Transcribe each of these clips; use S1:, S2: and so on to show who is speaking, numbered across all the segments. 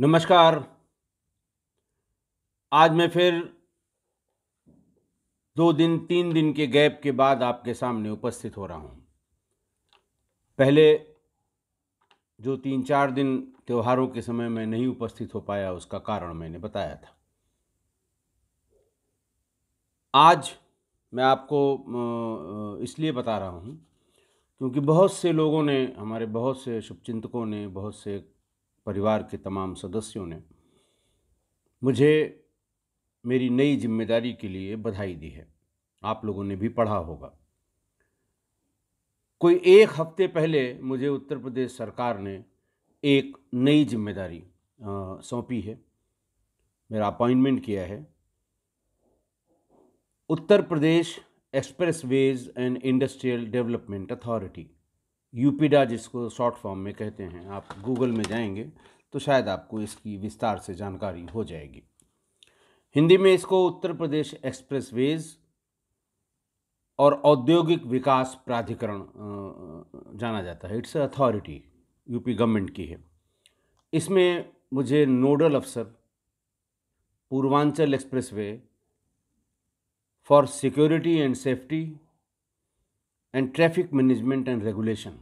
S1: नमस्कार आज मैं फिर दो दिन तीन दिन के गैप के बाद आपके सामने उपस्थित हो रहा हूँ पहले जो तीन चार दिन त्योहारों के समय में नहीं उपस्थित हो पाया उसका कारण मैंने बताया था आज मैं आपको इसलिए बता रहा हूँ क्योंकि बहुत से लोगों ने हमारे बहुत से शुभचिंतकों ने बहुत से परिवार के तमाम सदस्यों ने मुझे मेरी नई जिम्मेदारी के लिए बधाई दी है आप लोगों ने भी पढ़ा होगा कोई एक हफ्ते पहले मुझे उत्तर प्रदेश सरकार ने एक नई जिम्मेदारी सौंपी है मेरा अपॉइंटमेंट किया है Uttar Pradesh expressways and industrial development authority UPEIDA जिसको शॉर्ट फॉर्म में कहते हैं आप गूगल में जाएंगे तो शायद आपको इसकी विस्तार से जानकारी हो जाएगी हिंदी में इसको उत्तर प्रदेश वेज और औद्योगिक विकास प्राधिकरण जाना जाता है इट्स अथॉरिटी यूपी गवर्नमेंट की है इसमें मुझे नोडल अफसर Purvanchal expressway for security and safety and traffic management and regulation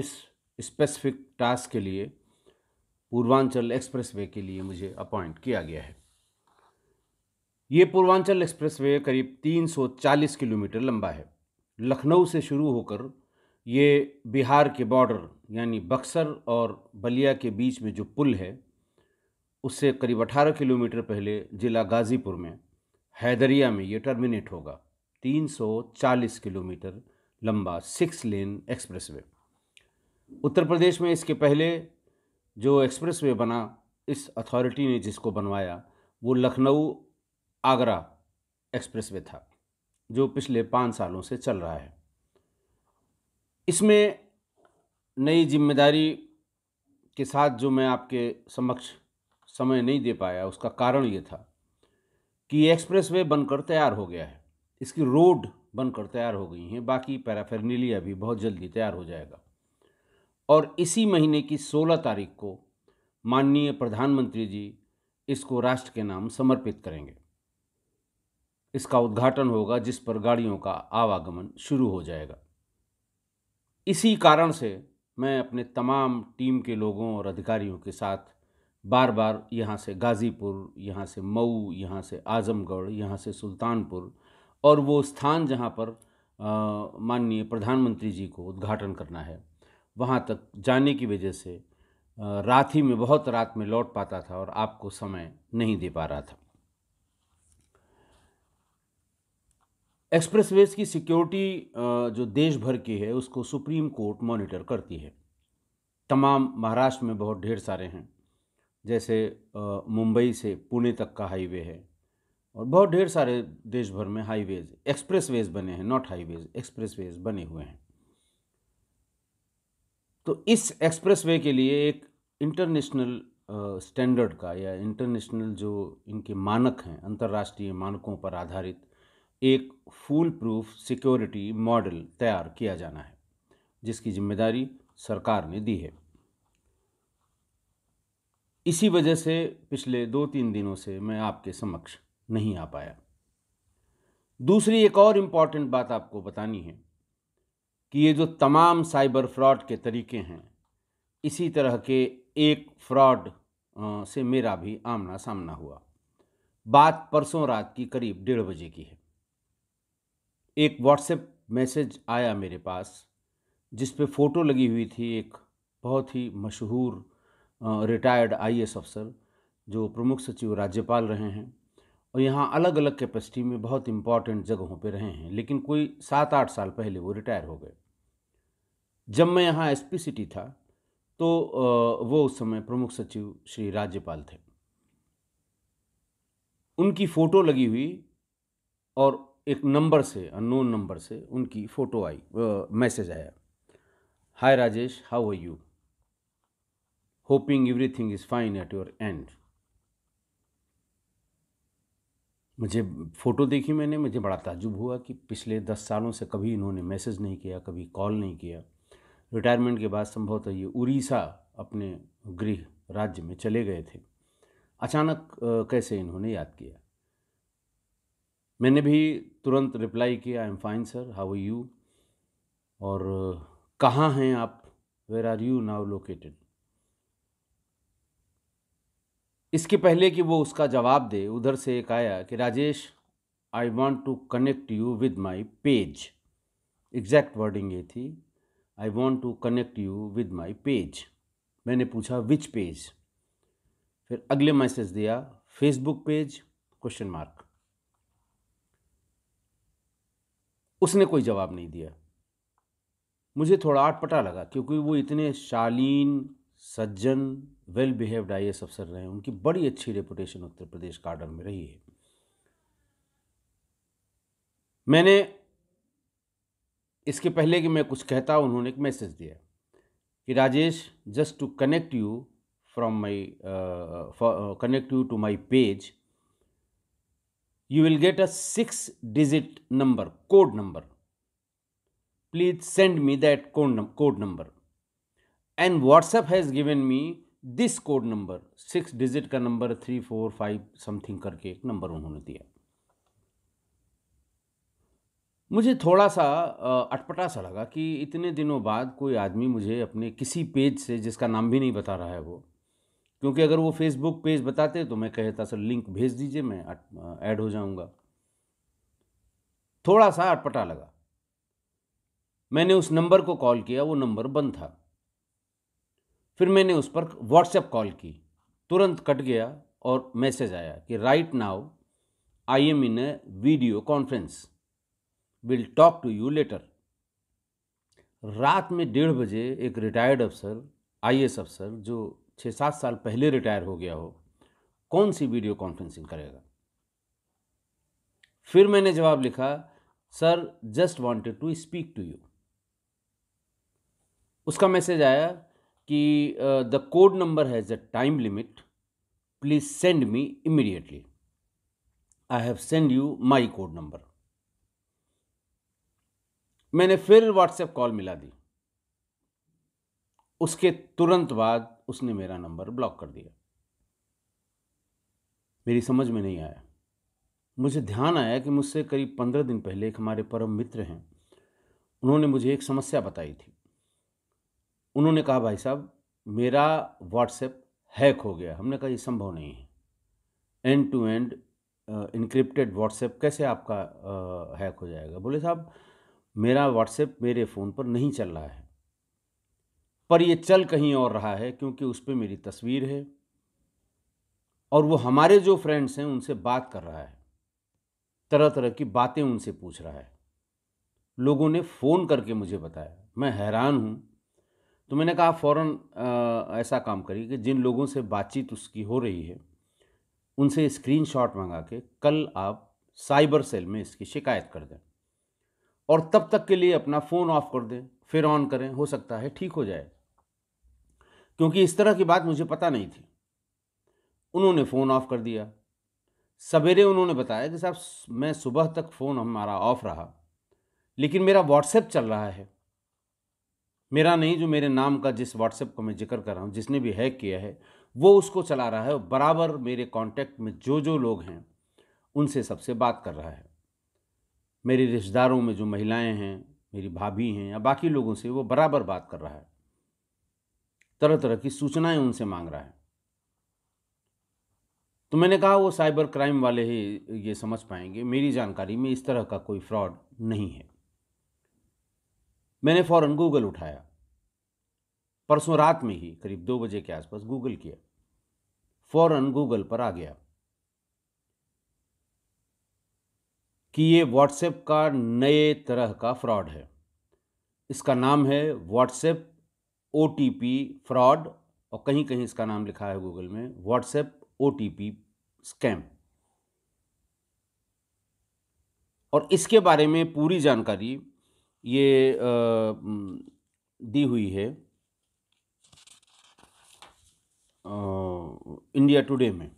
S1: इस स्पेसिफिक टास्क के लिए पूर्वांचल एक्सप्रेसवे के लिए मुझे अपॉइंट किया गया है ये पूर्वांचल एक्सप्रेसवे करीब 340 किलोमीटर लंबा है लखनऊ से शुरू होकर ये बिहार के बॉर्डर यानी बक्सर और बलिया के बीच में जो पुल है उससे करीब 18 किलोमीटर पहले ज़िला गाज़ीपुर में हैदरिया में ये टर्मिनेट होगा 340 किलोमीटर लंबा सिक्स लेन एक्सप्रेसवे उत्तर प्रदेश में इसके पहले जो एक्सप्रेस वे बना इस अथॉरिटी ने जिसको बनवाया वो लखनऊ आगरा एक्सप्रेस वे था जो पिछले पाँच सालों से चल रहा है इसमें नई जिम्मेदारी के साथ जो मैं आपके समक्ष समय नहीं दे पाया उसका कारण ये था कि एक्सप्रेस वे बनकर तैयार हो गया है इसकी रोड बनकर तैयार हो गई हैं बाकी पैराफेरनीलिया भी बहुत जल्दी तैयार हो जाएगा और इसी महीने की 16 तारीख को माननीय प्रधानमंत्री जी इसको राष्ट्र के नाम समर्पित करेंगे इसका उद्घाटन होगा जिस पर गाड़ियों का आवागमन शुरू हो जाएगा इसी कारण से मैं अपने तमाम टीम के लोगों और अधिकारियों के साथ बार बार यहाँ से गाज़ीपुर यहाँ से मऊ यहाँ से आज़मगढ़ यहाँ से सुल्तानपुर और वो स्थान जहाँ पर माननीय प्रधानमंत्री जी को उद्घाटन करना है वहाँ तक जाने की वजह से रात ही में बहुत रात में लौट पाता था और आपको समय नहीं दे पा रहा था एक्सप्रेसवेज की सिक्योरिटी जो देश भर की है उसको सुप्रीम कोर्ट मॉनिटर करती है तमाम महाराष्ट्र में बहुत ढेर सारे हैं जैसे मुंबई से पुणे तक का हाईवे है और बहुत ढेर सारे देश भर में हाईवेज एक्सप्रेसवेज बने हैं नॉट हाईवेज एक्सप्रेसवेज बने हुए हैं तो इस एक्सप्रेसवे के लिए एक इंटरनेशनल स्टैंडर्ड का या इंटरनेशनल जो इनके मानक हैं अंतर्राष्ट्रीय मानकों पर आधारित एक फूल प्रूफ सिक्योरिटी मॉडल तैयार किया जाना है जिसकी जिम्मेदारी सरकार ने दी है इसी वजह से पिछले दो तीन दिनों से मैं आपके समक्ष नहीं आ पाया दूसरी एक और इम्पॉर्टेंट बात आपको बतानी है कि ये जो तमाम साइबर फ्रॉड के तरीके हैं इसी तरह के एक फ्रॉड से मेरा भी आमना सामना हुआ बात परसों रात की करीब डेढ़ बजे की है एक व्हाट्सएप मैसेज आया मेरे पास जिस पे फ़ोटो लगी हुई थी एक बहुत ही मशहूर रिटायर्ड आई अफसर जो प्रमुख सचिव राज्यपाल रहे हैं और यहाँ अलग अलग कैपेसिटी में बहुत इम्पॉर्टेंट जगहों पे रहे हैं लेकिन कोई सात आठ साल पहले वो रिटायर हो गए जब मैं यहाँ एस सिटी था तो वो उस समय प्रमुख सचिव श्री राज्यपाल थे उनकी फ़ोटो लगी हुई और एक नंबर से अननोन नंबर से उनकी फ़ोटो आई मैसेज आया hi Rajesh how are you hoping everything is fine at your end मुझे फ़ोटो देखी मैंने मुझे बड़ा ताजुब हुआ कि पिछले दस सालों से कभी इन्होंने मैसेज नहीं किया कभी कॉल नहीं किया रिटायरमेंट के बाद संभवतः ये उड़ीसा अपने गृह राज्य में चले गए थे अचानक कैसे इन्होंने याद किया मैंने भी तुरंत रिप्लाई किया I am fine sir how you और कहाँ हैं आप where are you now located इसके पहले कि वो उसका जवाब दे उधर से एक आया कि Rajesh I want to connect you with my page exact wording ये थी I want to connect you with my page मैंने पूछा विच पेज फिर अगले मैसेज दिया फेसबुक पेज क्वेश्चन मार्क उसने कोई जवाब नहीं दिया मुझे थोड़ा आटपटा लगा क्योंकि वो इतने शालीन सज्जन वेल बिहेव्ड आई अफसर रहे उनकी बड़ी अच्छी रेपुटेशन उत्तर प्रदेश कार्डर में रही है मैंने इसके पहले कि मैं कुछ कहता उन्होंने एक मैसेज दिया कि Rajesh just to connect you from my connect you to my page you will get a six digit number code number please send me that code code number and WhatsApp has given me this code number six digit का number three four five something करके एक number उन्होंने दिया मुझे थोड़ा सा अटपटा सा लगा कि इतने दिनों बाद कोई आदमी मुझे अपने किसी पेज से जिसका नाम भी नहीं बता रहा है वो क्योंकि अगर वो फेसबुक पेज बताते तो मैं कहता सर लिंक भेज दीजिए मैं ऐड हो जाऊंगा थोड़ा सा अटपटा लगा मैंने उस नंबर को कॉल किया वो नंबर बंद था फिर मैंने उस पर व्हाट्सएप कॉल की तुरंत कट गया और मैसेज आया कि right now I am in a video conference will talk to you later रात में डेढ़ बजे एक रिटायर्ड अफसर आई अफसर जो छः सात साल पहले रिटायर हो गया हो कौन सी वीडियो कॉन्फ्रेंसिंग करेगा फिर मैंने जवाब लिखा sir just wanted to speak to you उसका मैसेज आया कि the code number has a time limit please send me immediately I have send you my code number मैंने फिर व्हाट्सएप कॉल मिला दी उसके तुरंत बाद उसने मेरा नंबर ब्लॉक कर दिया मेरी समझ में नहीं आया मुझे ध्यान आया कि मुझसे करीब पंद्रह दिन पहले एक हमारे परम मित्र हैं उन्होंने मुझे एक समस्या बताई थी उन्होंने कहा भाई साहब मेरा व्हाट्सएप हैक हो गया हमने कहा ये संभव नहीं है end to end encrypted WhatsApp कैसे आपका हैक हो जाएगा बोले साहब मेरा व्हाट्सएप मेरे फ़ोन पर नहीं चल रहा है पर यह चल कहीं और रहा है क्योंकि उस पर मेरी तस्वीर है और वो हमारे जो फ्रेंड्स हैं उनसे बात कर रहा है तरह तरह की बातें उनसे पूछ रहा है लोगों ने फ़ोन करके मुझे बताया मैं हैरान हूँ तो मैंने कहा फ़ौरन ऐसा काम करिए कि जिन लोगों से बातचीत उसकी हो रही है उनसे स्क्रीनशॉट मंगा के कल आप साइबर सेल में इसकी शिकायत कर दें और तब तक के लिए अपना फ़ोन ऑफ कर दें फिर ऑन करें हो सकता है ठीक हो जाए क्योंकि इस तरह की बात मुझे पता नहीं थी उन्होंने फ़ोन ऑफ कर दिया सवेरे उन्होंने बताया कि साहब मैं सुबह तक फ़ोन हमारा ऑफ रहा लेकिन मेरा व्हाट्सएप चल रहा है मेरा नहीं जो मेरे नाम का जिस व्हाट्सएप का मैं जिक्र कर रहा हूँ जिसने भी हैक किया है वो उसको चला रहा है और बराबर मेरे कांटेक्ट में जो जो लोग हैं उनसे सबसे बात कर रहा है मेरे रिश्तेदारों में जो महिलाएं हैं मेरी भाभी हैं या बाकी लोगों से वो बराबर बात कर रहा है तरह तरह की सूचनाएं उनसे मांग रहा है तो मैंने कहा वो साइबर क्राइम वाले ही ये समझ पाएंगे मेरी जानकारी में इस तरह का कोई फ्रॉड नहीं है मैंने फ़ौरन गूगल उठाया परसों रात में ही करीब दो बजे के आसपास गूगल किया फ़ौरन गूगल पर आ गया कि ये व्हाट्सएप का नए तरह का फ्रॉड है इसका नाम है व्हाट्सएप ओ फ्रॉड और कहीं कहीं इसका नाम लिखा है गूगल में व्हाट्सएप ओ स्कैम और इसके बारे में पूरी जानकारी ये आ, दी हुई है आ, इंडिया टुडे में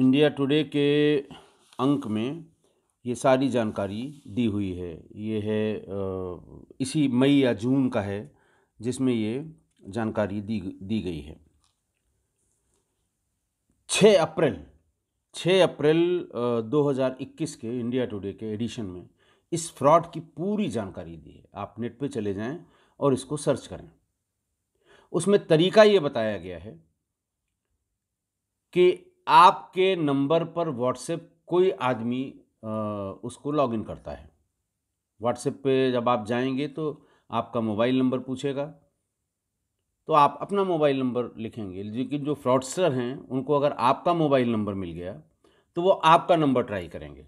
S1: इंडिया टुडे के अंक में ये सारी जानकारी दी हुई है ये है इसी मई या जून का है जिसमें ये जानकारी दी दी गई है छः अप्रैल छः अप्रैल 2021 के इंडिया टुडे के एडिशन में इस फ्रॉड की पूरी जानकारी दी है आप नेट पे चले जाएं और इसको सर्च करें उसमें तरीका ये बताया गया है कि आपके नंबर पर व्हाट्सएप कोई आदमी उसको लॉगिन करता है व्हाट्सएप पे जब आप जाएंगे तो आपका मोबाइल नंबर पूछेगा तो आप अपना मोबाइल नंबर लिखेंगे लेकिन जो फ्रॉडस्टर हैं उनको अगर आपका मोबाइल नंबर मिल गया तो वो आपका नंबर ट्राई करेंगे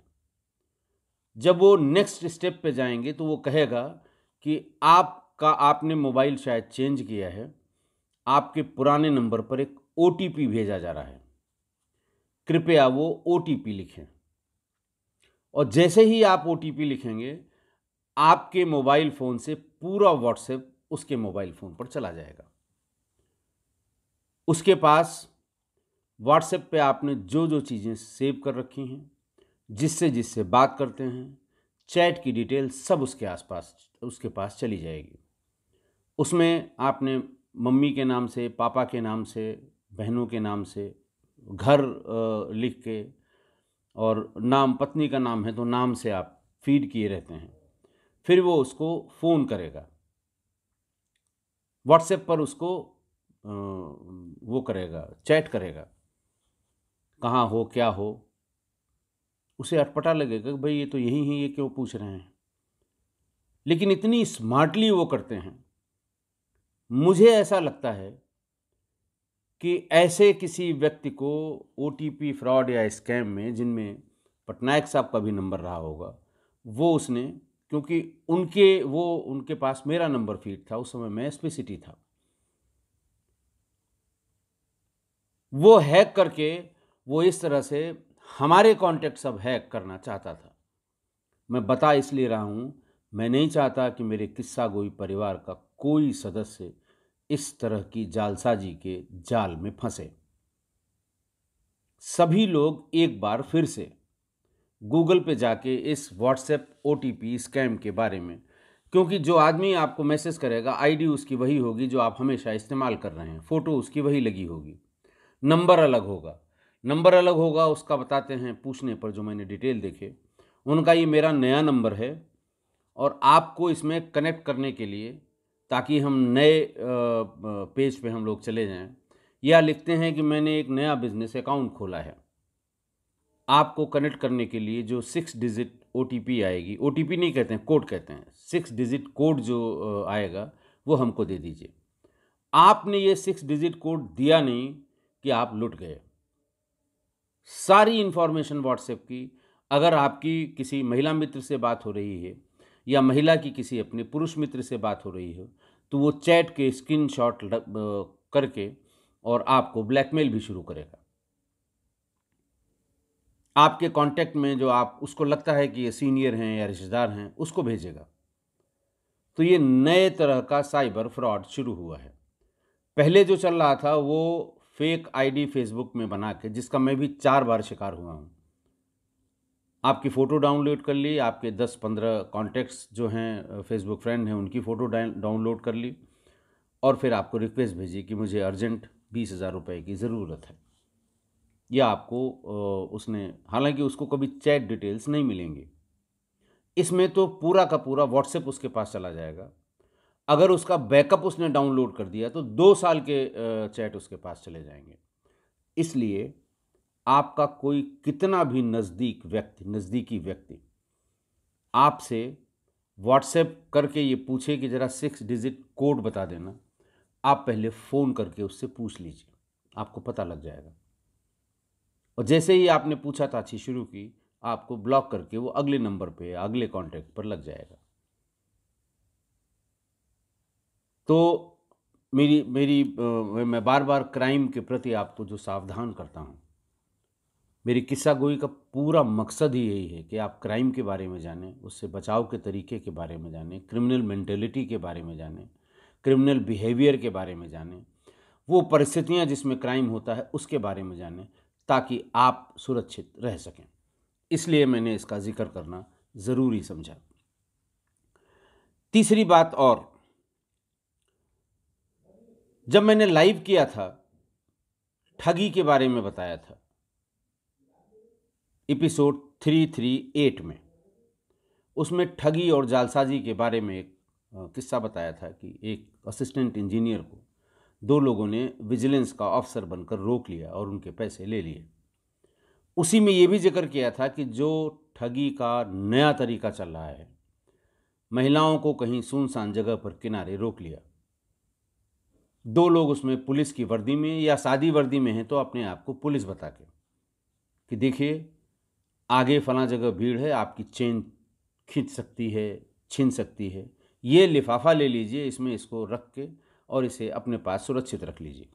S1: जब वो नेक्स्ट स्टेप पे जाएंगे तो वो कहेगा कि आपका आपने मोबाइल शायद चेंज किया है आपके पुराने नंबर पर एक ओ भेजा जा रहा है कृपया वो ओ लिखें और जैसे ही आप ओ लिखेंगे आपके मोबाइल फ़ोन से पूरा व्हाट्सएप उसके मोबाइल फ़ोन पर चला जाएगा उसके पास व्हाट्सएप पे आपने जो जो चीज़ें सेव कर रखी हैं जिससे जिससे बात करते हैं चैट की डिटेल सब उसके आसपास उसके पास चली जाएगी उसमें आपने मम्मी के नाम से पापा के नाम से बहनों के नाम से घर लिख के और नाम पत्नी का नाम है तो नाम से आप फीड किए रहते हैं फिर वो उसको फ़ोन करेगा व्हाट्सएप पर उसको वो करेगा चैट करेगा कहाँ हो क्या हो उसे अटपटा लगेगा कि भाई ये तो यही है ये क्यों पूछ रहे हैं लेकिन इतनी स्मार्टली वो करते हैं मुझे ऐसा लगता है कि ऐसे किसी व्यक्ति को ओ फ्रॉड या स्कैम में जिनमें पटनायक साहब का भी नंबर रहा होगा वो उसने क्योंकि उनके वो उनके पास मेरा नंबर फीड था उस समय मैं स्पेसिटी था वो हैक करके वो इस तरह से हमारे कॉन्टैक्ट सब हैक करना चाहता था मैं बता इसलिए रहा हूँ मैं नहीं चाहता कि मेरे किस्सा गोई परिवार का कोई सदस्य इस तरह की जालसाजी के जाल में फंसे सभी लोग एक बार फिर से गूगल पे जाके इस व्हाट्सएप ओ स्कैम के बारे में क्योंकि जो आदमी आपको मैसेज करेगा आईडी उसकी वही होगी जो आप हमेशा इस्तेमाल कर रहे हैं फ़ोटो उसकी वही लगी होगी नंबर अलग होगा नंबर अलग होगा उसका बताते हैं पूछने पर जो मैंने डिटेल देखे उनका ये मेरा नया नंबर है और आपको इसमें कनेक्ट करने के लिए ताकि हम नए पेज पे हम लोग चले जाएं या लिखते हैं कि मैंने एक नया बिजनेस अकाउंट खोला है आपको कनेक्ट करने के लिए जो सिक्स डिजिट ओ आएगी ओ नहीं कहते हैं कोड कहते हैं सिक्स डिजिट कोड जो आएगा वो हमको दे दीजिए आपने ये सिक्स डिजिट कोड दिया नहीं कि आप लुट गए सारी इन्फॉर्मेशन व्हाट्सएप की अगर आपकी किसी महिला मित्र से बात हो रही है या महिला की किसी अपने पुरुष मित्र से बात हो रही हो तो वो चैट के स्क्रीन शॉट करके और आपको ब्लैकमेल भी शुरू करेगा आपके कांटेक्ट में जो आप उसको लगता है कि ये सीनियर हैं या रिश्तेदार हैं उसको भेजेगा तो ये नए तरह का साइबर फ्रॉड शुरू हुआ है पहले जो चल रहा था वो फेक आईडी फेसबुक में बना के जिसका मैं भी चार बार शिकार हुआ हूँ आपकी फ़ोटो डाउनलोड कर ली आपके 10-15 कॉन्टैक्ट्स जो हैं फेसबुक फ्रेंड हैं उनकी फ़ोटो डाउनलोड कर ली और फिर आपको रिक्वेस्ट भेजी कि मुझे अर्जेंट बीस हज़ार रुपये की ज़रूरत है या आपको उसने हालांकि उसको कभी चैट डिटेल्स नहीं मिलेंगे इसमें तो पूरा का पूरा व्हाट्सएप उसके पास चला जाएगा अगर उसका बैकअप उसने डाउनलोड कर दिया तो दो साल के चैट उसके पास चले जाएंगे इसलिए आपका कोई कितना भी नज़दीक व्यक्ति नज़दीकी व्यक्ति आपसे व्हाट्सएप करके ये पूछे कि ज़रा सिक्स डिजिट कोड बता देना आप पहले फ़ोन करके उससे पूछ लीजिए आपको पता लग जाएगा और जैसे ही आपने पूछा ताछी शुरू की आपको ब्लॉक करके वो अगले नंबर पे अगले कांटेक्ट पर लग जाएगा तो मेरी मेरी मैं बार बार क्राइम के प्रति आपको जो सावधान करता हूँ मेरी किस्सा गोई का पूरा मकसद ही यही है कि आप क्राइम के बारे में जानें उससे बचाव के तरीके के बारे में जानें क्रिमिनल मेंटेलिटी के बारे में जानें क्रिमिनल बिहेवियर के बारे में जानें वो परिस्थितियाँ जिसमें क्राइम होता है उसके बारे में जानें ताकि आप सुरक्षित रह सकें इसलिए मैंने इसका जिक्र करना ज़रूरी समझा तीसरी बात और जब मैंने लाइव किया था ठगी के बारे में बताया था एपिसोड 338 में उसमें ठगी और जालसाजी के बारे में एक किस्सा बताया था कि एक असिस्टेंट इंजीनियर को दो लोगों ने विजिलेंस का ऑफिसर बनकर रोक लिया और उनके पैसे ले लिए उसी में ये भी जिक्र किया था कि जो ठगी का नया तरीका चल रहा है महिलाओं को कहीं सुनसान जगह पर किनारे रोक लिया दो लोग उसमें पुलिस की वर्दी में या शादी वर्दी में हैं तो अपने आप को पुलिस बता के कि देखिए आगे फला जगह भीड़ है आपकी चेन खींच सकती है छीन सकती है ये लिफाफा ले लीजिए इसमें इसको रख के और इसे अपने पास सुरक्षित रख लीजिए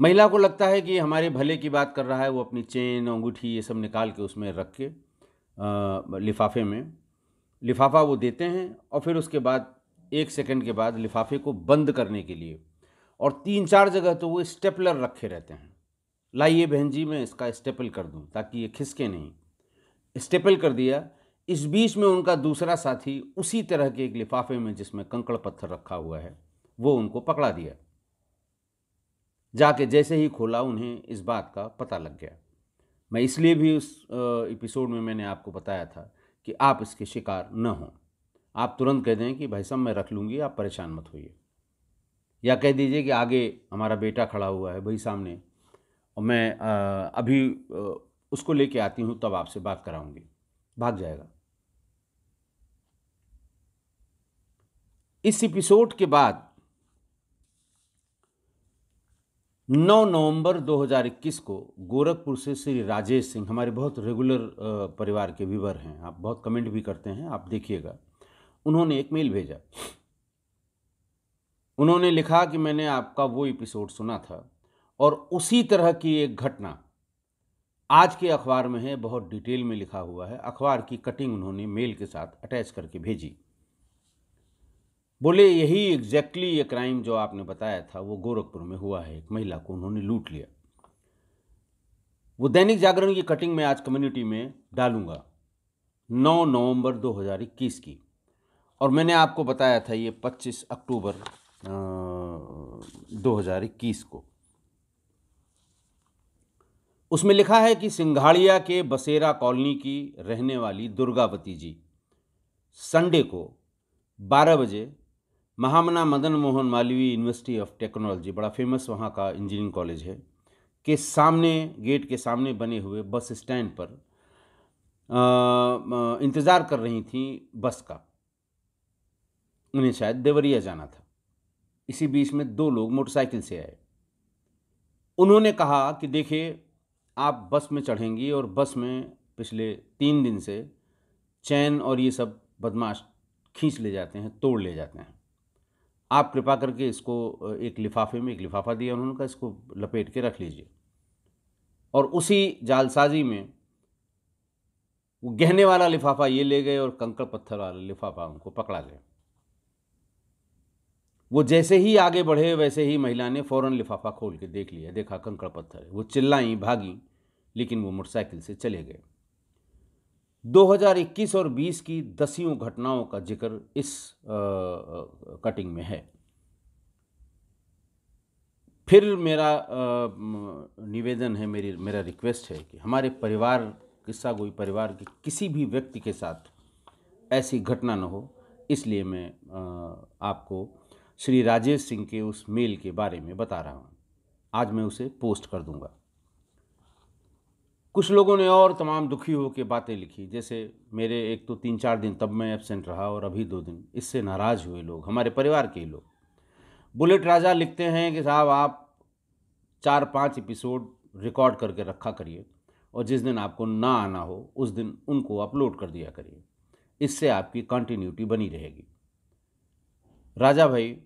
S1: महिला को लगता है कि हमारे भले की बात कर रहा है वो अपनी चेन अंगूठी ये सब निकाल के उसमें रख के लिफाफे में लिफाफा वो देते हैं और फिर उसके बाद एक सेकंड के बाद लिफाफे को बंद करने के लिए और तीन चार जगह तो वो स्टेपलर रखे रहते हैं लाइए बहन जी मैं इसका स्टेपल कर दूं ताकि ये खिसके नहीं स्टेपल कर दिया इस बीच में उनका दूसरा साथी उसी तरह के एक लिफाफे में जिसमें कंकड़ पत्थर रखा हुआ है वो उनको पकड़ा दिया जाके जैसे ही खोला उन्हें इस बात का पता लग गया मैं इसलिए भी उस एपिसोड में मैंने आपको बताया था कि आप इसके शिकार न हों आप तुरंत कह दें कि भाई साहब मैं रख लूँगी आप परेशान मत होइए या कह दीजिए कि आगे हमारा बेटा खड़ा हुआ है भाई सामने और मैं अभी उसको लेके आती हूँ तब आपसे बात कराऊंगी भाग जाएगा इस एपिसोड के बाद 9 नवंबर 2021 को गोरखपुर से श्री राजेश सिंह हमारे बहुत रेगुलर परिवार के व्यूवर हैं आप बहुत कमेंट भी करते हैं आप देखिएगा उन्होंने एक मेल भेजा उन्होंने लिखा कि मैंने आपका वो एपिसोड सुना था और उसी तरह की एक घटना आज के अखबार में है बहुत डिटेल में लिखा हुआ है अखबार की कटिंग उन्होंने मेल के साथ अटैच करके भेजी बोले यही एग्जैक्टली ये क्राइम जो आपने बताया था वो गोरखपुर में हुआ है एक महिला को उन्होंने लूट लिया वो दैनिक जागरण की कटिंग में आज कम्युनिटी में डालूंगा 9 नवंबर 2021 की और मैंने आपको बताया था ये 25 अक्टूबर 2021 को उसमें लिखा है कि सिंघाड़िया के बसेरा कॉलोनी की रहने वाली दुर्गावती जी संडे को 12 बजे Mahamana Madan Mohan Malaviya University of Technology बड़ा फेमस वहाँ का इंजीनियरिंग कॉलेज है के सामने गेट के सामने बने हुए बस स्टैंड पर इंतज़ार कर रही थी बस का उन्हें शायद देवरिया जाना था इसी बीच में दो लोग मोटरसाइकिल से आए उन्होंने कहा कि देखिए आप बस में चढ़ेंगी और बस में पिछले तीन दिन से चैन और ये सब बदमाश खींच ले जाते हैं तोड़ ले जाते हैं आप कृपा करके इसको एक लिफाफे में एक लिफाफा दिया उन्होंने कहा इसको लपेट के रख लीजिए और उसी जालसाजी में वो गहने वाला लिफाफा ये ले गए और कंकड़ पत्थर वाला लिफाफा उनको पकड़ा गया वो जैसे ही आगे बढ़े वैसे ही महिला ने फ़ौरन लिफाफा खोल के देख लिया देखा कंकड़ पत्थर वो चिल्लाई भागी लेकिन वो मोटरसाइकिल से चले गए 2021 और 20 की दसियों घटनाओं का जिक्र इस आ, आ, कटिंग में है फिर मेरा आ, निवेदन है मेरी मेरा रिक्वेस्ट है कि हमारे परिवार किस्सा कोई परिवार के किसी भी व्यक्ति के साथ ऐसी घटना न हो इसलिए मैं आपको श्री राजेश सिंह के उस मेल के बारे में बता रहा हूँ आज मैं उसे पोस्ट कर दूंगा कुछ लोगों ने और तमाम दुखी होकर बातें लिखी जैसे मेरे एक तो तीन चार दिन तब मैं एबसेंट रहा और अभी दो दिन इससे नाराज़ हुए लोग हमारे परिवार के लोग बुलेट राजा लिखते हैं कि साहब आप चार पांच एपिसोड रिकॉर्ड करके रखा करिए और जिस दिन आपको ना आना हो उस दिन उनको अपलोड कर दिया करिए इससे आपकी कंटिन्यूटी बनी रहेगी राजा भाई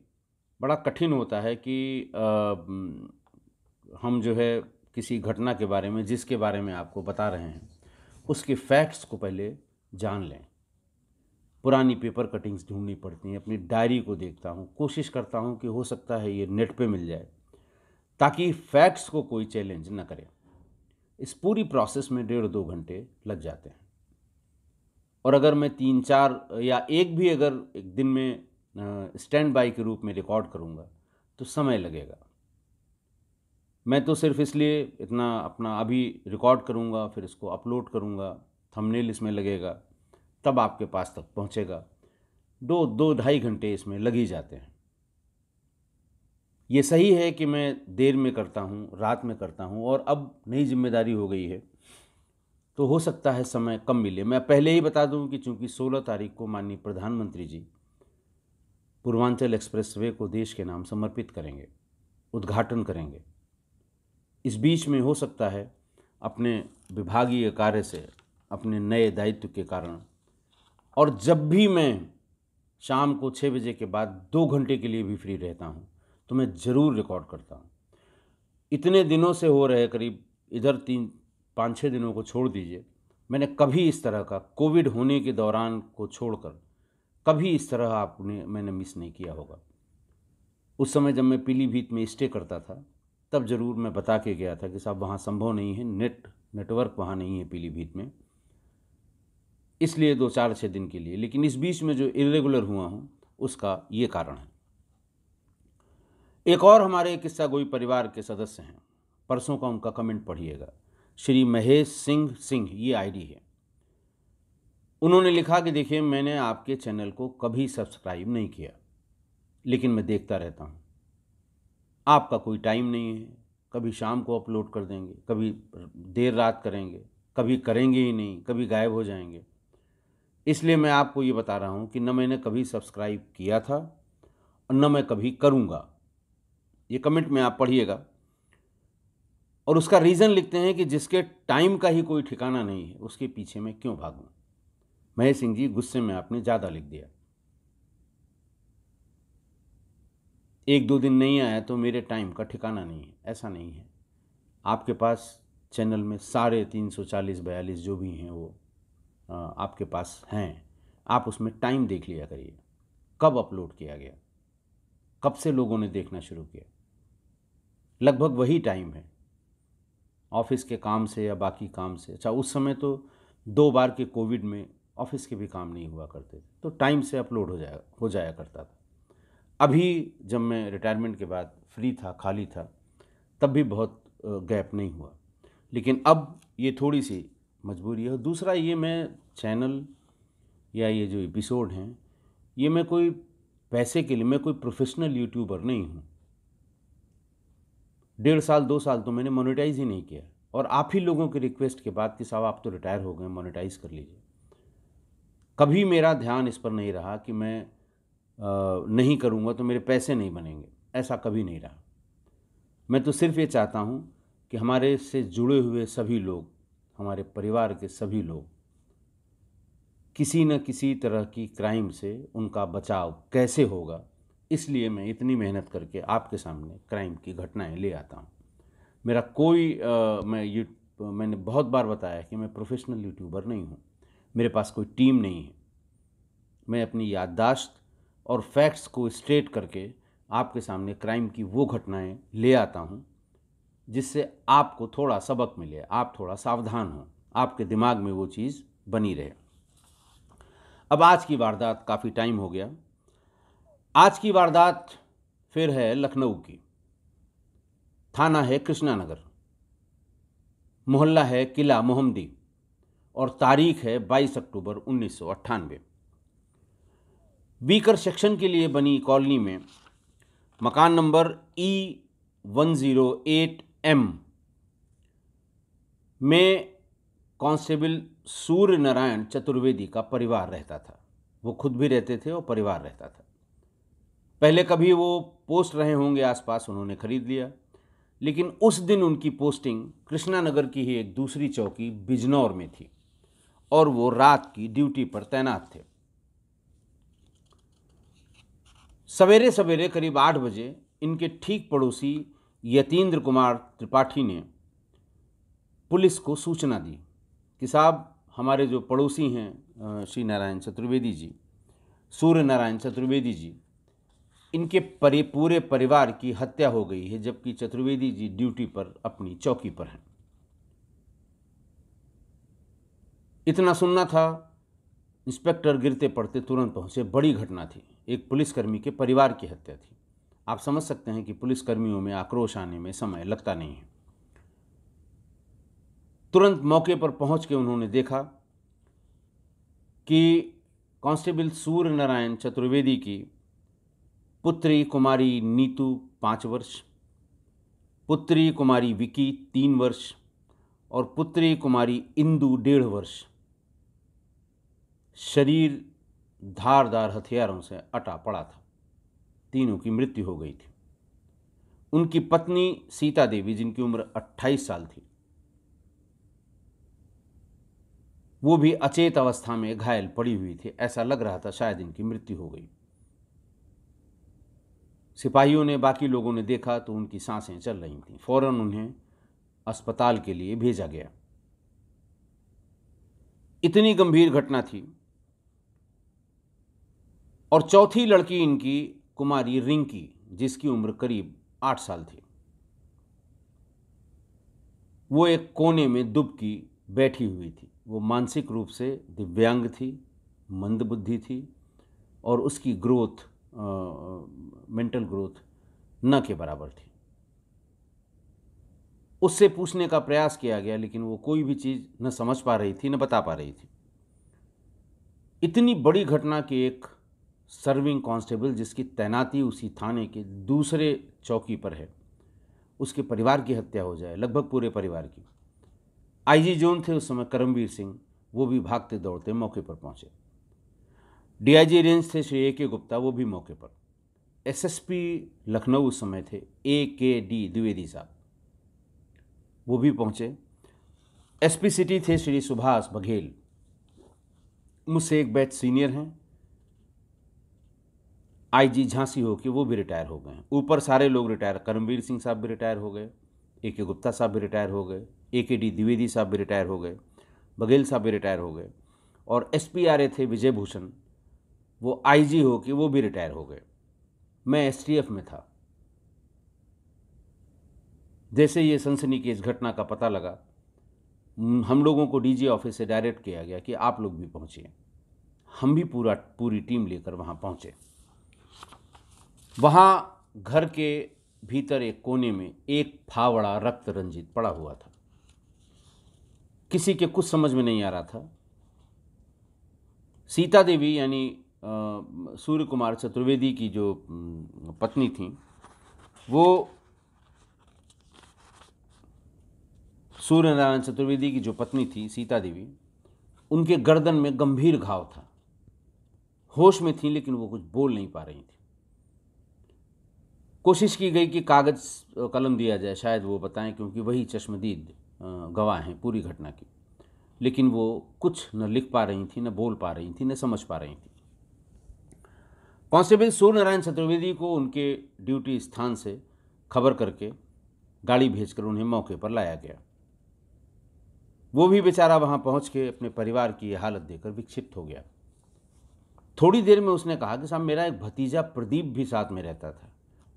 S1: बड़ा कठिन होता है कि आ, हम जो है किसी घटना के बारे में जिसके बारे में आपको बता रहे हैं उसके फैक्ट्स को पहले जान लें पुरानी पेपर कटिंग्स ढूंढनी पड़ती हैं अपनी डायरी को देखता हूँ कोशिश करता हूँ कि हो सकता है ये नेट पे मिल जाए ताकि फैक्ट्स को कोई चैलेंज न करे इस पूरी प्रोसेस में डेढ़ दो घंटे लग जाते हैं और अगर मैं तीन चार या एक भी अगर एक दिन में स्टैंड बाई के रूप में रिकॉर्ड करूँगा तो समय लगेगा मैं तो सिर्फ इसलिए इतना अपना अभी रिकॉर्ड करूँगा फिर इसको अपलोड करूँगा थंबनेल इसमें लगेगा तब आपके पास तक पहुँचेगा दो दो ढाई घंटे इसमें लग ही जाते हैं ये सही है कि मैं देर में करता हूँ रात में करता हूँ और अब नई जिम्मेदारी हो गई है तो हो सकता है समय कम मिले मैं पहले ही बता दूँ कि चूँकि 16 तारीख को माननीय प्रधानमंत्री जी पूर्वांचल एक्सप्रेसवे को देश के नाम समर्पित करेंगे उद्घाटन करेंगे इस बीच में हो सकता है अपने विभागीय कार्य से अपने नए दायित्व के कारण और जब भी मैं शाम को छः बजे के बाद दो घंटे के लिए भी फ्री रहता हूँ तो मैं ज़रूर रिकॉर्ड करता हूँ इतने दिनों से हो रहे करीब इधर तीन पाँच छः दिनों को छोड़ दीजिए मैंने कभी इस तरह का कोविड होने के दौरान को छोड़कर कभी इस तरह आपने मैंने मिस नहीं किया होगा उस समय जब मैं पीलीभीत में स्टे करता था तब ज़रूर मैं बता के गया था कि साहब वहाँ संभव नहीं है नेट नेटवर्क वहाँ नहीं है पीलीभीत में इसलिए दो चार छः दिन के लिए लेकिन इस बीच में जो इरेगुलर हुआ हूँ उसका ये कारण है एक और हमारे किस्सा गोई परिवार के सदस्य हैं परसों का उनका कमेंट पढ़िएगा श्री महेश सिंह सिंह ये आईडी है उन्होंने लिखा कि देखिए मैंने आपके चैनल को कभी सब्सक्राइब नहीं किया लेकिन मैं देखता रहता हूँ आपका कोई टाइम नहीं है कभी शाम को अपलोड कर देंगे कभी देर रात करेंगे कभी करेंगे ही नहीं कभी गायब हो जाएंगे इसलिए मैं आपको ये बता रहा हूँ कि न मैंने कभी सब्सक्राइब किया था और न मैं कभी करूँगा ये कमेंट में आप पढ़िएगा और उसका रीज़न लिखते हैं कि जिसके टाइम का ही कोई ठिकाना नहीं है उसके पीछे मैं क्यों भागूँ महेश सिंह जी गुस्से में आपने ज़्यादा लिख दिया एक दो दिन नहीं आया तो मेरे टाइम का ठिकाना नहीं है ऐसा नहीं है आपके पास चैनल में सारे तीन सौ चालीस बयालीस जो भी हैं वो आपके पास हैं आप उसमें टाइम देख लिया करिए कब अपलोड किया गया कब से लोगों ने देखना शुरू किया लगभग वही टाइम है ऑफिस के काम से या बाकी काम से अच्छा उस समय तो दो बार के कोविड में ऑफिस के भी काम नहीं हुआ करते थे तो टाइम से अपलोड हो जाया हो जाया करता था अभी जब मैं रिटायरमेंट के बाद फ्री था खाली था तब भी बहुत गैप नहीं हुआ लेकिन अब ये थोड़ी सी मजबूरी है दूसरा ये मैं चैनल या ये जो एपिसोड हैं ये मैं कोई पैसे के लिए मैं कोई प्रोफेशनल यूट्यूबर नहीं हूँ डेढ़ साल दो साल तो मैंने मोनेटाइज ही नहीं किया और आप ही लोगों के रिक्वेस्ट के बाद कि साहब आप तो रिटायर हो गए मोनेटाइज कर लीजिए कभी मेरा ध्यान इस पर नहीं रहा कि मैं नहीं करूँगा तो मेरे पैसे नहीं बनेंगे ऐसा कभी नहीं रहा मैं तो सिर्फ ये चाहता हूँ कि हमारे से जुड़े हुए सभी लोग हमारे परिवार के सभी लोग किसी न किसी तरह की क्राइम से उनका बचाव कैसे होगा इसलिए मैं इतनी मेहनत करके आपके सामने क्राइम की घटनाएं ले आता हूँ मेरा कोई आ, मैं यू मैंने बहुत बार बताया कि मैं प्रोफेशनल यूट्यूबर नहीं हूँ मेरे पास कोई टीम नहीं है मैं अपनी याददाश्त और फैक्ट्स को स्ट्रेट करके आपके सामने क्राइम की वो घटनाएं ले आता हूँ जिससे आपको थोड़ा सबक मिले आप थोड़ा सावधान हो आपके दिमाग में वो चीज़ बनी रहे अब आज की वारदात काफ़ी टाइम हो गया आज की वारदात फिर है लखनऊ की थाना है कृष्णानगर मोहल्ला है किला मोहम्मदी और तारीख है 22 अक्टूबर उन्नीस बीकर सेक्शन के लिए बनी कॉलोनी में मकान number E e one zero eight M में कांस्टेबल सूर्य नारायण चतुर्वेदी का परिवार रहता था वो खुद भी रहते थे और परिवार रहता था पहले कभी वो पोस्ट रहे होंगे आसपास उन्होंने खरीद लिया लेकिन उस दिन उनकी पोस्टिंग कृष्णानगर की ही एक दूसरी चौकी बिजनौर में थी और वो रात की ड्यूटी पर तैनात थे सवेरे सवेरे करीब आठ बजे इनके ठीक पड़ोसी यतीन्द्र कुमार त्रिपाठी ने पुलिस को सूचना दी कि साहब हमारे जो पड़ोसी हैं श्री नारायण चतुर्वेदी जी सूर्य नारायण चतुर्वेदी जी इनके परे पूरे परिवार की हत्या हो गई है जबकि चतुर्वेदी जी ड्यूटी पर अपनी चौकी पर हैं इतना सुनना था इंस्पेक्टर गिरते पड़ते तुरंत पहुंचे बड़ी घटना थी एक पुलिसकर्मी के परिवार की हत्या थी आप समझ सकते हैं कि पुलिसकर्मियों में आक्रोश आने में समय लगता नहीं है तुरंत मौके पर पहुंच के उन्होंने देखा कि कांस्टेबल सूर्य नारायण चतुर्वेदी की पुत्री कुमारी नीतू पाँच वर्ष पुत्री कुमारी विकी तीन वर्ष और पुत्री कुमारी इंदू डेढ़ वर्ष शरीर धारदार हथियारों से अटा पड़ा था तीनों की मृत्यु हो गई थी उनकी पत्नी सीता देवी जिनकी उम्र 28 साल थी वो भी अचेत अवस्था में घायल पड़ी हुई थी ऐसा लग रहा था शायद इनकी मृत्यु हो गई सिपाहियों ने बाकी लोगों ने देखा तो उनकी सांसें चल रही थीं फौरन उन्हें अस्पताल के लिए भेजा गया इतनी गंभीर घटना थी और चौथी लड़की इनकी कुमारी रिंकी जिसकी उम्र करीब आठ साल थी वो एक कोने में दुबकी बैठी हुई थी वो मानसिक रूप से दिव्यांग थी मंदबुद्धि थी और उसकी ग्रोथ मेंटल ग्रोथ न के बराबर थी उससे पूछने का प्रयास किया गया लेकिन वो कोई भी चीज़ न समझ पा रही थी न बता पा रही थी इतनी बड़ी घटना के एक सर्विंग कांस्टेबल जिसकी तैनाती उसी थाने के दूसरे चौकी पर है उसके परिवार की हत्या हो जाए लगभग पूरे परिवार की आईजी जोन थे उस समय करमवीर सिंह वो भी भागते दौड़ते मौके पर पहुंचे डीआईजी रेंज थे श्री ए के गुप्ता वो भी मौके पर एसएसपी लखनऊ उस समय थे ए के डी द्विवेदी साहब वो भी पहुंचे एसपी सिटी थे श्री सुभाष बघेल मुझसे एक बैच सीनियर हैं आई जी झांसी हो के वो भी रिटायर हो गए ऊपर सारे लोग रिटायर करमवीर सिंह साहब भी रिटायर हो गए ए के गुप्ता साहब भी रिटायर हो गए ए के डी द्विवेदी साहब भी रिटायर हो गए बघेल साहब भी रिटायर हो गए और एस पी आर ए थे विजय भूषण वो आई जी हो के वो भी रिटायर हो गए मैं एस टी एफ में था जैसे ये सनसनी इस घटना का पता लगा हम लोगों को डी जी ऑफिस से डायरेक्ट किया गया कि आप लोग भी पहुँचिए हम भी पूरा पूरी टीम लेकर वहाँ पहुँचे वहाँ घर के भीतर एक कोने में एक फावड़ा रक्त रंजित पड़ा हुआ था किसी के कुछ समझ में नहीं आ रहा था सीता देवी यानी सूर्य कुमार चतुर्वेदी की जो पत्नी थी वो सूर्य नारायण चतुर्वेदी की जो पत्नी थी सीता देवी उनके गर्दन में गंभीर घाव था होश में थी लेकिन वो कुछ बोल नहीं पा रही थी कोशिश की गई कि कागज़ कलम दिया जाए शायद वो बताएं क्योंकि वही चश्मदीद गवाह हैं पूरी घटना की लेकिन वो कुछ न लिख पा रही थी न बोल पा रही थी न समझ पा रही थी कांस्टेबल सूर्य नारायण चतुर्वेदी को उनके ड्यूटी स्थान से खबर करके गाड़ी भेजकर उन्हें मौके पर लाया गया वो भी बेचारा वहाँ पहुँच के अपने परिवार की हालत देकर विक्षिप्त हो गया थोड़ी देर में उसने कहा कि साहब मेरा एक भतीजा प्रदीप भी साथ में रहता था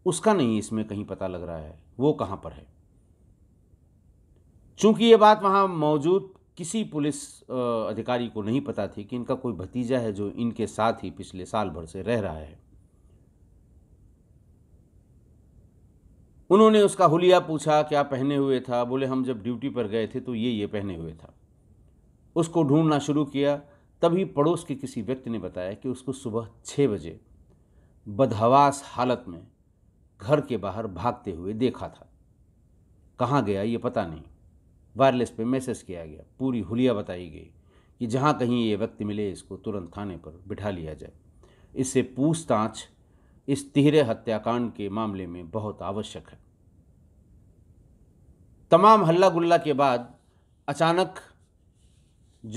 S1: उसका नहीं इसमें कहीं पता लग रहा है वो कहाँ पर है चूंकि ये बात वहाँ मौजूद किसी पुलिस अधिकारी को नहीं पता थी कि इनका कोई भतीजा है जो इनके साथ ही पिछले साल भर से रह रहा है उन्होंने उसका हुलिया पूछा क्या पहने हुए था बोले हम जब ड्यूटी पर गए थे तो ये ये पहने हुए था उसको ढूंढना शुरू किया तभी पड़ोस के किसी व्यक्ति ने बताया कि उसको सुबह छः बजे बदहवास हालत में घर के बाहर भागते हुए देखा था कहाँ गया ये पता नहीं वायरलेस पे मैसेज किया गया पूरी हुलिया बताई गई कि जहाँ कहीं ये व्यक्ति मिले इसको तुरंत थाने पर बिठा लिया जाए इससे पूछताछ इस तिहरे हत्याकांड के मामले में बहुत आवश्यक है तमाम हल्ला गुल्ला के बाद अचानक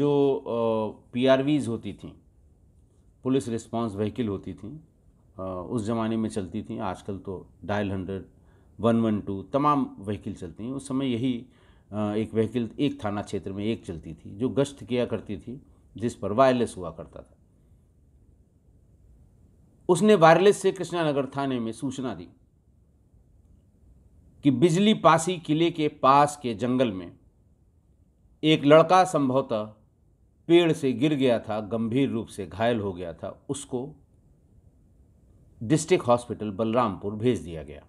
S1: जो पीआरवीज़ होती थी पुलिस रिस्पांस व्हीकल होती थी उस ज़माने में चलती थी आजकल तो dial hundred one one two तमाम वहीकिल चलती हैं उस समय यही एक वहीकिल एक थाना क्षेत्र में एक चलती थी जो गश्त किया करती थी जिस पर वायरलेस हुआ करता था उसने वायरलेस से कृष्णानगर थाने में सूचना दी कि बिजली पासी किले के पास के जंगल में एक लड़का संभवतः पेड़ से गिर गया था गंभीर रूप से घायल हो गया था उसको डिस्ट्रिक्ट हॉस्पिटल बलरामपुर भेज दिया गया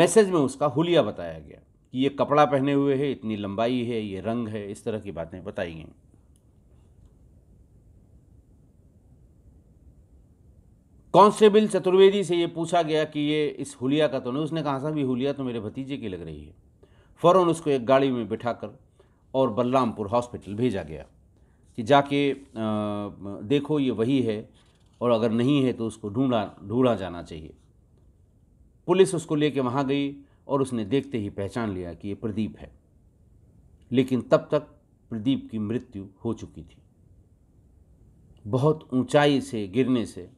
S1: मैसेज में उसका हुलिया बताया गया कि ये कपड़ा पहने हुए है इतनी लंबाई है ये रंग है इस तरह की बातें बताई गई कांस्टेबल चतुर्वेदी से ये पूछा गया कि ये इस हुलिया का तो नहीं उसने कहा साहब ये हुलिया तो मेरे भतीजे की लग रही है फ़ौरन उसको एक गाड़ी में बिठाकर और बलरामपुर हॉस्पिटल भेजा गया कि जाके आ, देखो ये वही है और अगर नहीं है तो उसको ढूंढा ढूंढा जाना चाहिए पुलिस उसको लेके वहाँ गई और उसने देखते ही पहचान लिया कि ये प्रदीप है लेकिन तब तक प्रदीप की मृत्यु हो चुकी थी बहुत ऊंचाई से गिरने से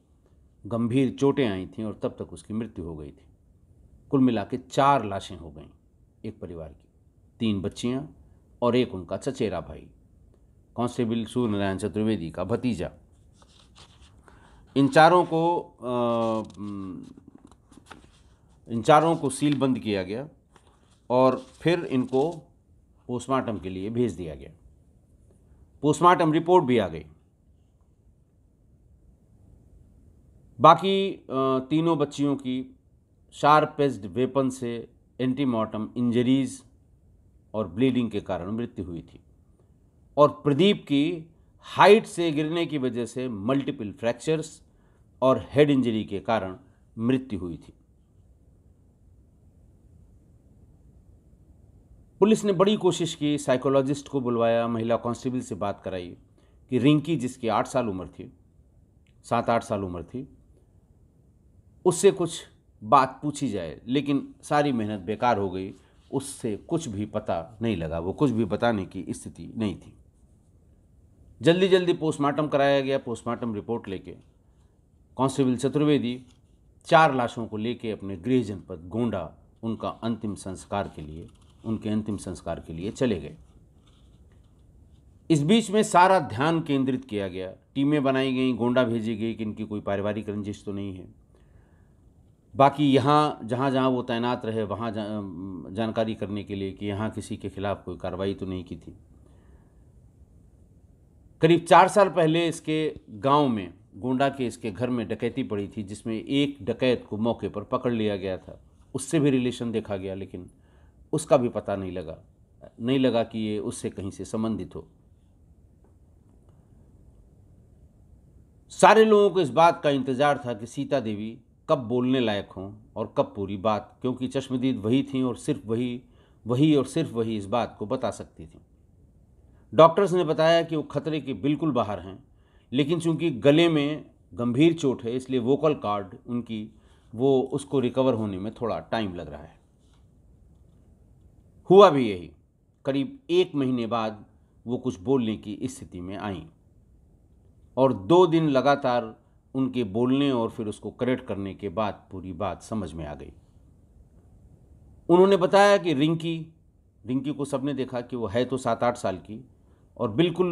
S1: गंभीर चोटें आई थीं और तब तक उसकी मृत्यु हो गई थी कुल मिला के चार लाशें हो गईं एक परिवार की तीन बच्चियां और एक उनका चचेरा भाई कांस्टेबल सूर्यनारायण चतुर्वेदी का भतीजा इन चारों को इन चारों को सील बंद किया गया और फिर इनको पोस्टमार्टम के लिए भेज दिया गया पोस्टमार्टम रिपोर्ट भी आ गई बाकी तीनों बच्चियों की शार्पेस्ट वेपन से एंटीमार्टम इंजरीज और ब्लीडिंग के कारण मृत्यु हुई थी और प्रदीप की हाइट से गिरने की वजह से मल्टीपल फ्रैक्चर्स और हेड इंजरी के कारण मृत्यु हुई थी पुलिस ने बड़ी कोशिश की साइकोलॉजिस्ट को बुलवाया महिला कांस्टेबल से बात कराई कि रिंकी जिसकी आठ साल उम्र थी सात आठ साल उम्र थी उससे कुछ बात पूछी जाए लेकिन सारी मेहनत बेकार हो गई उससे कुछ भी पता नहीं लगा वो कुछ भी बताने की स्थिति नहीं थी जल्दी जल्दी पोस्टमार्टम कराया गया पोस्टमार्टम रिपोर्ट लेके कांस्टेबल चतुर्वेदी चार लाशों को लेके अपने गृह जनपद गोंडा उनका अंतिम संस्कार के लिए उनके अंतिम संस्कार के लिए चले गए इस बीच में सारा ध्यान केंद्रित किया गया टीमें बनाई गई गोंडा भेजी गई कि इनकी कोई पारिवारिक रंजिश तो नहीं है बाकी यहाँ जहाँ जहाँ वो तैनात रहे वहाँ जा, जानकारी करने के लिए कि यहाँ किसी के खिलाफ कोई कार्रवाई तो नहीं की थी करीब चार साल पहले इसके गांव में गोंडा के इसके घर में डकैती पड़ी थी जिसमें एक डकैत को मौके पर पकड़ लिया गया था उससे भी रिलेशन देखा गया लेकिन उसका भी पता नहीं लगा नहीं लगा कि ये उससे कहीं से संबंधित हो सारे लोगों को इस बात का इंतज़ार था कि सीता देवी कब बोलने लायक हों और कब पूरी बात क्योंकि चश्मदीद वही थी और सिर्फ वही वही और सिर्फ वही इस बात को बता सकती थी डॉक्टर्स ने बताया कि वो खतरे के बिल्कुल बाहर हैं लेकिन चूंकि गले में गंभीर चोट है इसलिए वोकल कार्ड उनकी वो उसको रिकवर होने में थोड़ा टाइम लग रहा है हुआ भी यही करीब एक महीने बाद वो कुछ बोलने की स्थिति में आई और दो दिन लगातार उनके बोलने और फिर उसको करेक्ट करने के बाद पूरी बात समझ में आ गई उन्होंने बताया कि रिंकी रिंकी को सबने देखा कि वो है तो सात आठ साल की और बिल्कुल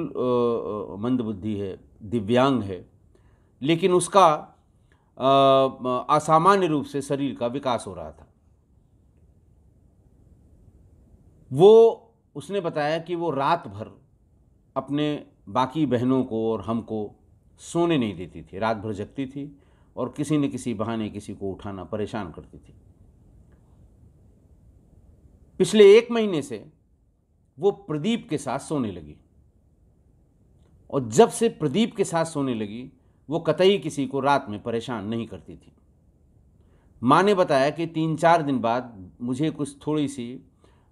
S1: मंदबुद्धि है दिव्यांग है लेकिन उसका असामान्य रूप से शरीर का विकास हो रहा था वो उसने बताया कि वो रात भर अपने बाकी बहनों को और हमको सोने नहीं देती थी रात भर जगती थी और किसी न किसी बहाने किसी को उठाना परेशान करती थी पिछले एक महीने से वो प्रदीप के साथ सोने लगी और जब से प्रदीप के साथ सोने लगी वो कतई किसी को रात में परेशान नहीं करती थी माँ ने बताया कि तीन चार दिन बाद मुझे कुछ थोड़ी सी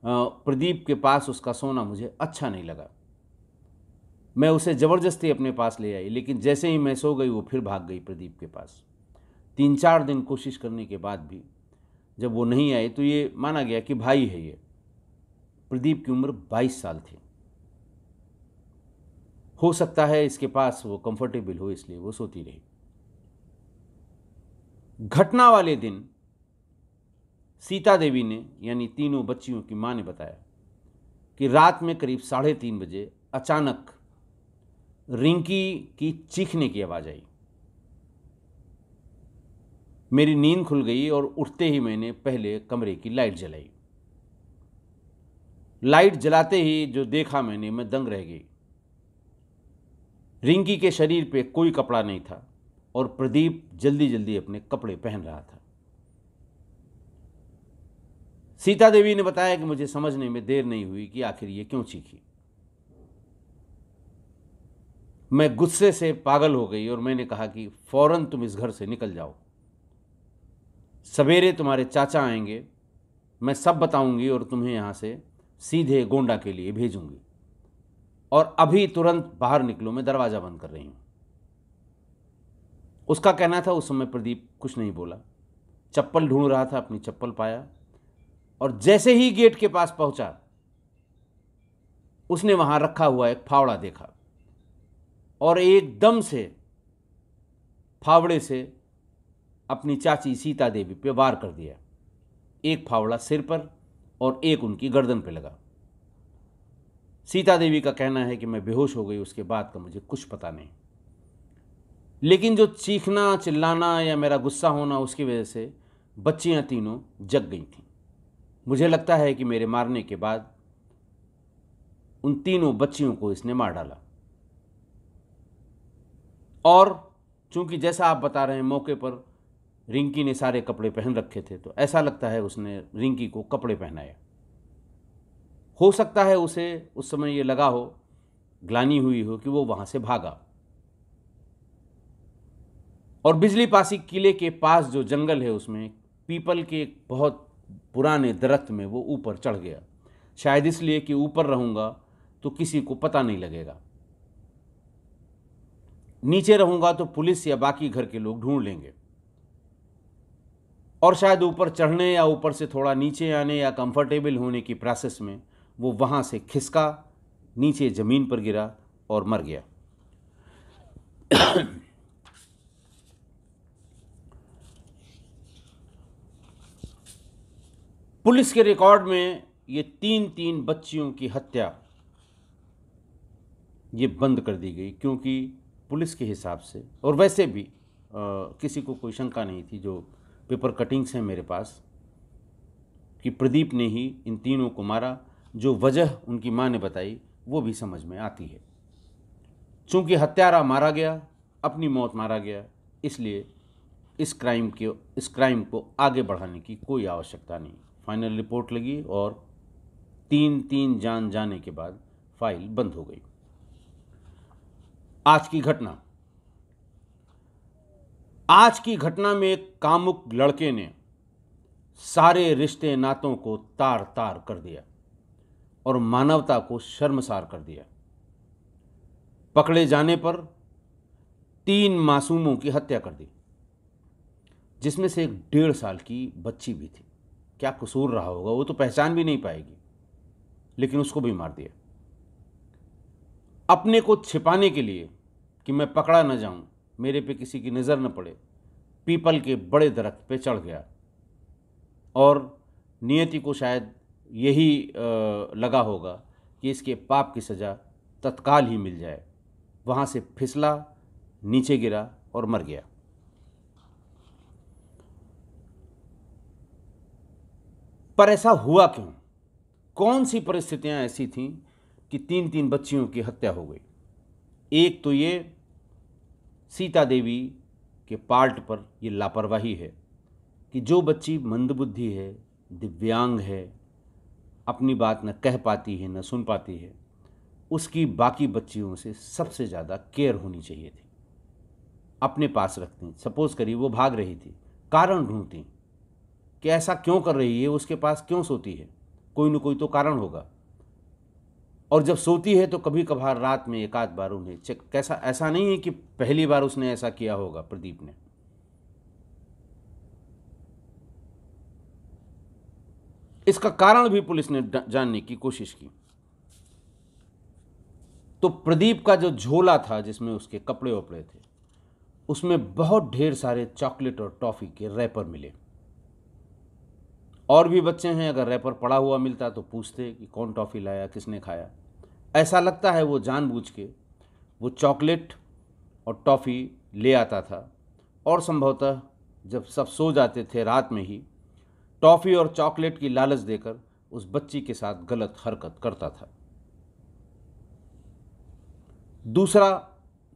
S1: प्रदीप के पास उसका सोना मुझे अच्छा नहीं लगा मैं उसे ज़बरदस्ती अपने पास ले आई लेकिन जैसे ही मैं सो गई वो फिर भाग गई प्रदीप के पास तीन चार दिन कोशिश करने के बाद भी जब वो नहीं आई तो ये माना गया कि भाई है ये प्रदीप की उम्र 22 साल थी हो सकता है इसके पास वो कंफर्टेबल हो इसलिए वो सोती रही घटना वाले दिन सीता देवी ने यानी तीनों बच्चियों की मां ने बताया कि रात में करीब साढ़े तीन बजे अचानक रिंकी की चीखने की आवाज़ आई मेरी नींद खुल गई और उठते ही मैंने पहले कमरे की लाइट जलाई लाइट जलाते ही जो देखा मैंने मैं दंग रह गई रिंकी के शरीर पे कोई कपड़ा नहीं था और प्रदीप जल्दी जल्दी अपने कपड़े पहन रहा था सीता देवी ने बताया कि मुझे समझने में देर नहीं हुई कि आखिर ये क्यों चीखी मैं गुस्से से पागल हो गई और मैंने कहा कि फौरन तुम इस घर से निकल जाओ सवेरे तुम्हारे चाचा आएंगे मैं सब बताऊंगी और तुम्हें यहाँ से सीधे गोंडा के लिए भेजूंगी और अभी तुरंत बाहर निकलो मैं दरवाज़ा बंद कर रही हूं उसका कहना था उस समय प्रदीप कुछ नहीं बोला चप्पल ढूंढ रहा था अपनी चप्पल पाया और जैसे ही गेट के पास पहुंचा उसने वहां रखा हुआ एक फावड़ा देखा और एकदम से फावड़े से अपनी चाची सीता देवी पे वार कर दिया एक फावड़ा सिर पर और एक उनकी गर्दन पे लगा सीता देवी का कहना है कि मैं बेहोश हो गई उसके बाद का मुझे कुछ पता नहीं लेकिन जो चीखना चिल्लाना या मेरा गुस्सा होना उसकी वजह से बच्चियाँ तीनों जग गई थीं मुझे लगता है कि मेरे मारने के बाद उन तीनों बच्चियों को इसने मार डाला और चूंकि जैसा आप बता रहे हैं मौके पर रिंकी ने सारे कपड़े पहन रखे थे तो ऐसा लगता है उसने रिंकी को कपड़े पहनाए हो सकता है उसे उस समय ये लगा हो ग्लानी हुई हो कि वो वहाँ से भागा और बिजली पासी किले के पास जो जंगल है उसमें पीपल के एक बहुत पुराने दरख्त में वो ऊपर चढ़ गया शायद इसलिए कि ऊपर रहूँगा तो किसी को पता नहीं लगेगा नीचे रहूँगा तो पुलिस या बाकी घर के लोग ढूंढ लेंगे और शायद ऊपर चढ़ने या ऊपर से थोड़ा नीचे आने या कंफर्टेबल होने की प्रोसेस में वो वहाँ से खिसका नीचे ज़मीन पर गिरा और मर गया पुलिस के रिकॉर्ड में ये तीन तीन बच्चियों की हत्या ये बंद कर दी गई क्योंकि पुलिस के हिसाब से और वैसे भी आ, किसी को कोई शंका नहीं थी जो पेपर कटिंग्स हैं मेरे पास कि प्रदीप ने ही इन तीनों को मारा जो वजह उनकी माँ ने बताई वो भी समझ में आती है चूंकि हत्यारा मारा गया अपनी मौत मारा गया इसलिए इस क्राइम के इस क्राइम को आगे बढ़ाने की कोई आवश्यकता नहीं फाइनल रिपोर्ट लगी और तीन तीन जान जाने के बाद फाइल बंद हो गई आज की घटना आज की घटना में एक कामुक लड़के ने सारे रिश्ते नातों को तार तार कर दिया और मानवता को शर्मसार कर दिया पकड़े जाने पर तीन मासूमों की हत्या कर दी जिसमें से एक डेढ़ साल की बच्ची भी थी क्या कसूर रहा होगा वो तो पहचान भी नहीं पाएगी लेकिन उसको भी मार दिया अपने को छिपाने के लिए कि मैं पकड़ा न जाऊं मेरे पे किसी की नज़र न पड़े पीपल के बड़े दरख्त पे चढ़ गया और नियति को शायद यही लगा होगा कि इसके पाप की सज़ा तत्काल ही मिल जाए वहाँ से फिसला नीचे गिरा और मर गया पर ऐसा हुआ क्यों कौन सी परिस्थितियाँ ऐसी थीं कि तीन तीन बच्चियों की हत्या हो गई एक तो ये सीता देवी के पार्ट पर ये लापरवाही है कि जो बच्ची मंदबुद्धि है दिव्यांग है अपनी बात न कह पाती है न सुन पाती है उसकी बाकी बच्चियों से सबसे ज़्यादा केयर होनी चाहिए थी अपने पास रखती सपोज़ करिए वो भाग रही थी कारण ढूंढती कि ऐसा क्यों कर रही है उसके पास क्यों सोती है कोई न कोई तो कारण होगा और जब सोती है तो कभी कभार रात में एक आध बार उन्हें चेक कैसा ऐसा नहीं है कि पहली बार उसने ऐसा किया होगा प्रदीप ने इसका कारण भी पुलिस ने जानने की कोशिश की तो प्रदीप का जो झोला था जिसमें उसके कपड़े वपड़े थे उसमें बहुत ढेर सारे चॉकलेट और टॉफ़ी के रैपर मिले और भी बच्चे हैं अगर रैपर पड़ा हुआ मिलता तो पूछते कि कौन टॉफ़ी लाया किसने खाया ऐसा लगता है वो जानबूझ के वो चॉकलेट और टॉफ़ी ले आता था और संभवतः जब सब सो जाते थे रात में ही टॉफ़ी और चॉकलेट की लालच देकर उस बच्ची के साथ गलत हरकत करता था दूसरा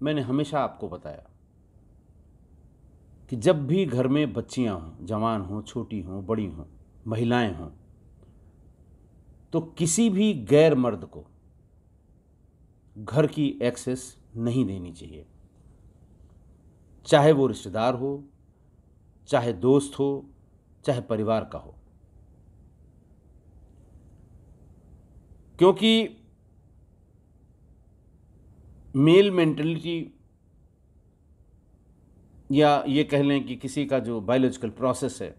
S1: मैंने हमेशा आपको बताया कि जब भी घर में बच्चियां हों जवान हों छोटी हों बड़ी हों महिलाएं हों तो किसी भी गैर मर्द को घर की एक्सेस नहीं देनी चाहिए चाहे वो रिश्तेदार हो चाहे दोस्त हो चाहे परिवार का हो क्योंकि मेल मेंटलिटी या ये कह लें कि किसी का जो बायोलॉजिकल प्रोसेस है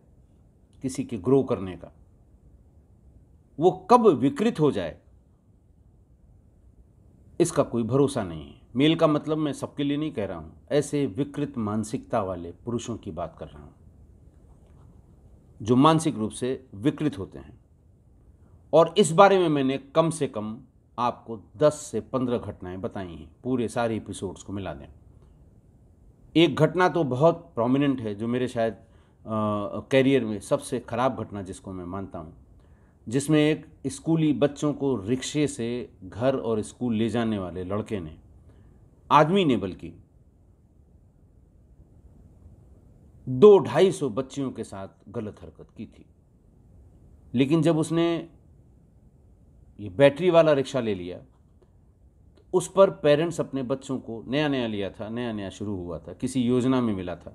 S1: किसी के ग्रो करने का वो कब विकृत हो जाए इसका कोई भरोसा नहीं है मेल का मतलब मैं सबके लिए नहीं कह रहा हूँ ऐसे विकृत मानसिकता वाले पुरुषों की बात कर रहा हूँ जो मानसिक रूप से विकृत होते हैं और इस बारे में मैंने कम से कम आपको 10 से 15 घटनाएं बताई हैं पूरे सारे एपिसोड्स को मिला दें एक घटना तो बहुत प्रोमिनेंट है जो मेरे शायद कैरियर में सबसे ख़राब घटना जिसको मैं मानता हूँ जिसमें एक स्कूली बच्चों को रिक्शे से घर और स्कूल ले जाने वाले लड़के ने आदमी ने बल्कि दो ढाई सौ बच्चियों के साथ गलत हरकत की थी लेकिन जब उसने ये बैटरी वाला रिक्शा ले लिया तो उस पर पेरेंट्स अपने बच्चों को नया नया लिया था नया नया शुरू हुआ था किसी योजना में मिला था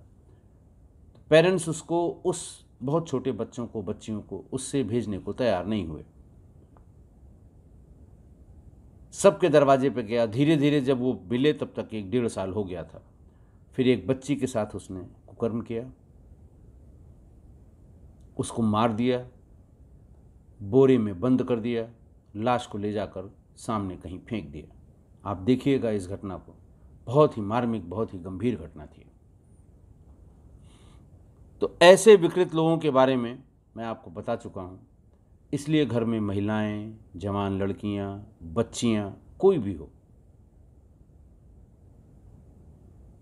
S1: तो पेरेंट्स उसको उस बहुत छोटे बच्चों को बच्चियों को उससे भेजने को तैयार नहीं हुए सबके दरवाजे पे गया धीरे धीरे जब वो मिले तब तक एक डेढ़ साल हो गया था फिर एक बच्ची के साथ उसने कुकर्म किया उसको मार दिया बोरे में बंद कर दिया लाश को ले जाकर सामने कहीं फेंक दिया आप देखिएगा इस घटना को बहुत ही मार्मिक बहुत ही गंभीर घटना थी तो ऐसे विकृत लोगों के बारे में मैं आपको बता चुका हूँ इसलिए घर में महिलाएं, जवान लड़कियां, बच्चियां, कोई भी हो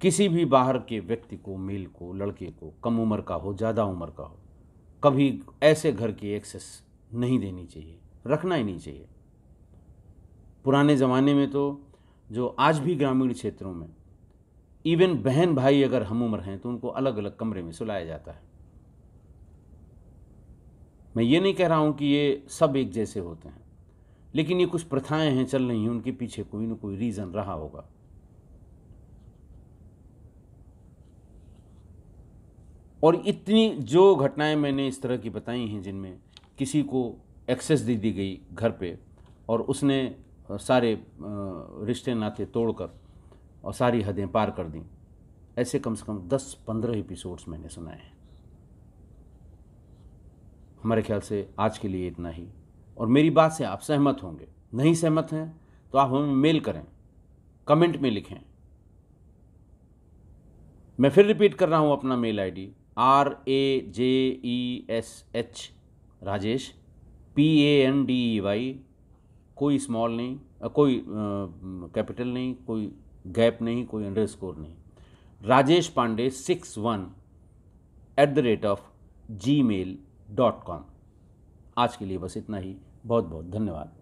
S1: किसी भी बाहर के व्यक्ति को मेल को लड़के को कम उम्र का हो ज़्यादा उम्र का हो कभी ऐसे घर की एक्सेस नहीं देनी चाहिए रखना ही नहीं चाहिए पुराने ज़माने में तो जो आज भी ग्रामीण क्षेत्रों में इवन बहन भाई अगर हम उम्र हैं तो उनको अलग अलग कमरे में सुलाया जाता है मैं ये नहीं कह रहा हूँ कि ये सब एक जैसे होते हैं लेकिन ये कुछ प्रथाएं हैं चल रही हैं उनके पीछे कोई ना कोई रीज़न रहा होगा और इतनी जो घटनाएं मैंने इस तरह की बताई हैं जिनमें किसी को एक्सेस दे दी गई घर पे और उसने सारे रिश्ते नाते तोड़कर और सारी हदें पार कर दी ऐसे कम से कम दस पंद्रह एपिसोड्स मैंने सुनाए हैं हमारे ख्याल से आज के लिए इतना ही और मेरी बात से आप सहमत होंगे नहीं सहमत हैं तो आप हमें मेल करें कमेंट में लिखें मैं फिर रिपीट कर रहा हूं अपना mail ID R A J E S H Rajesh P A N D E Y कोई स्मॉल नहीं कोई कैपिटल नहीं कोई गैप नहीं कोई अंडर स्कोर नहीं Rajesh Pandey six one eight the rate of Gmail dot com आज के लिए बस इतना ही बहुत बहुत धन्यवाद